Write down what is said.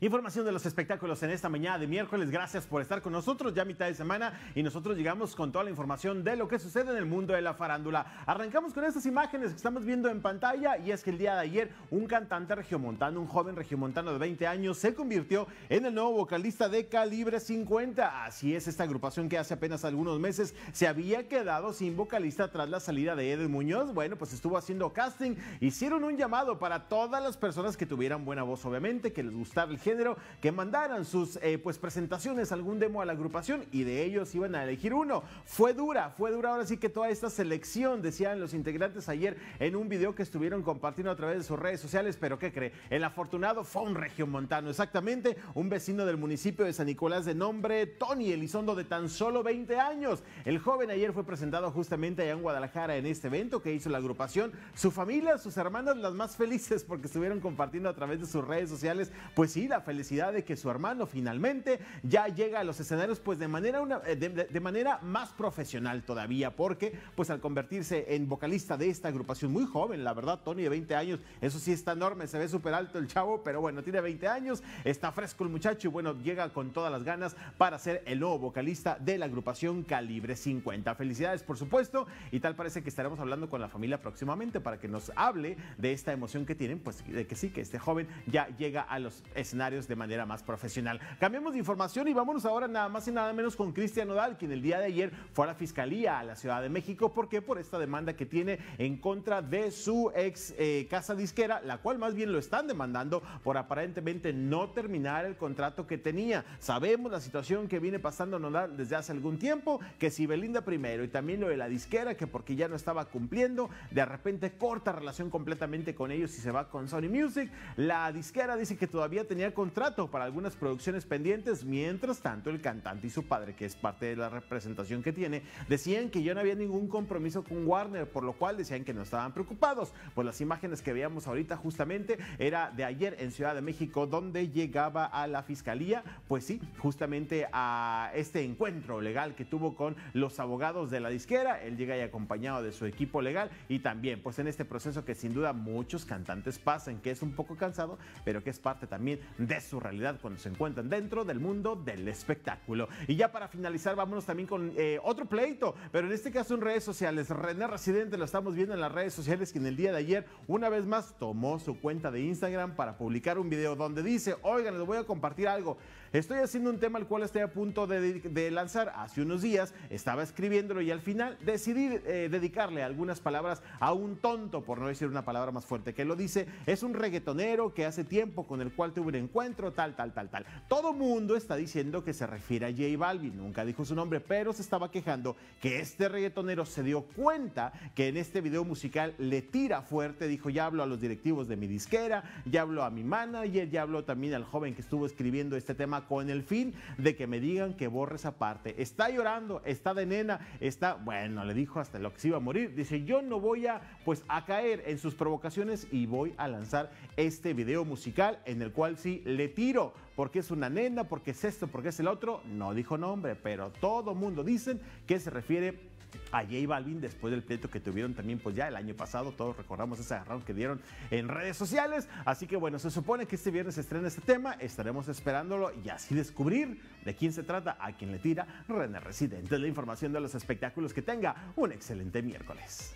Información de los espectáculos en esta mañana de miércoles. Gracias por estar con nosotros ya mitad de semana y nosotros llegamos con toda la información de lo que sucede en el mundo de la farándula. Arrancamos con estas imágenes que estamos viendo en pantalla y es que el día de ayer un cantante regiomontano, un joven regiomontano de 20 años, se convirtió en el nuevo vocalista de Calibre 50. Así es, esta agrupación que hace apenas algunos meses se había quedado sin vocalista tras la salida de Edel Muñoz. Bueno, pues estuvo haciendo casting, hicieron un llamado para todas las personas que tuvieran buena voz, obviamente, que les gustara el género que mandaran sus eh, pues presentaciones, algún demo a la agrupación y de ellos iban a elegir uno. Fue dura, fue dura ahora sí que toda esta selección, decían los integrantes ayer en un video que estuvieron compartiendo a través de sus redes sociales, pero ¿qué cree? El afortunado fue un montano exactamente un vecino del municipio de San Nicolás de nombre Tony Elizondo de tan solo 20 años. El joven ayer fue presentado justamente allá en Guadalajara en este evento que hizo la agrupación. Su familia, sus hermanas, las más felices porque estuvieron compartiendo a través de sus redes sociales, pues sí, felicidad de que su hermano finalmente ya llega a los escenarios pues de manera, una, eh, de, manera más profesional todavía, porque pues al convertirse en vocalista de esta agrupación muy joven, la verdad, Tony de 20 años, eso sí está enorme, se ve súper alto el chavo, pero bueno, tiene 20 años, está fresco el muchacho y bueno, llega con todas las ganas para ser el nuevo vocalista de la agrupación Calibre 50. Felicidades, por supuesto, y tal parece que estaremos hablando con la familia próximamente para que nos hable de esta emoción que tienen, pues de que sí, que este joven ya llega a los escenarios de manera más profesional. Cambiamos de información y vámonos ahora nada más y nada menos con Cristian Nodal, quien el día de ayer fue a la Fiscalía a la Ciudad de México. porque Por esta demanda que tiene en contra de su ex eh, casa disquera, la cual más bien lo están demandando por aparentemente no terminar el contrato que tenía. Sabemos la situación que viene pasando Nodal desde hace algún tiempo, que si Belinda primero y también lo de la disquera, que porque ya no estaba cumpliendo, de repente corta relación completamente con ellos y se va con Sony Music. La disquera dice que todavía tenía contrato para algunas producciones pendientes. Mientras tanto, el cantante y su padre, que es parte de la representación que tiene, decían que ya no había ningún compromiso con Warner, por lo cual decían que no estaban preocupados. Pues las imágenes que veíamos ahorita justamente era de ayer en Ciudad de México, donde llegaba a la fiscalía, pues sí, justamente a este encuentro legal que tuvo con los abogados de la disquera. Él llega ahí acompañado de su equipo legal y también pues en este proceso que sin duda muchos cantantes pasan, que es un poco cansado, pero que es parte también de de su realidad cuando se encuentran dentro del mundo del espectáculo. Y ya para finalizar, vámonos también con eh, otro pleito, pero en este caso en redes sociales. René Residente, lo estamos viendo en las redes sociales, que en el día de ayer, una vez más, tomó su cuenta de Instagram para publicar un video donde dice, oigan, les voy a compartir algo. Estoy haciendo un tema al cual estoy a punto de, lanzar hace unos días, estaba escribiéndolo y al final decidí eh, dedicarle algunas palabras a un tonto, por no decir una palabra más fuerte, que lo dice, es un reggaetonero que hace tiempo con el cual tuve un encuentro encuentro tal, tal, tal, tal. Todo mundo está diciendo que se refiere a J Balvin, nunca dijo su nombre, pero se estaba quejando que este reggaetonero se dio cuenta que en este video musical le tira fuerte, dijo, ya hablo a los directivos de mi disquera, ya hablo a mi manager, ya hablo también al joven que estuvo escribiendo este tema con el fin de que me digan que borre esa parte. Está llorando, está de nena, está, bueno, le dijo hasta lo que se iba a morir. Dice, yo no voy a, pues, a caer en sus provocaciones y voy a lanzar este video musical en el cual sí le tiro porque es una nena, porque es esto, porque es el otro. No dijo nombre, pero todo mundo dicen que se refiere a J Balvin después del pleito que tuvieron también pues ya el año pasado, todos recordamos ese agarrón que dieron en redes sociales, así que bueno, se supone que este viernes estrena este tema, estaremos esperándolo y así descubrir de quién se trata, a quién le tira René Residente, la información de los espectáculos que tenga, un excelente miércoles.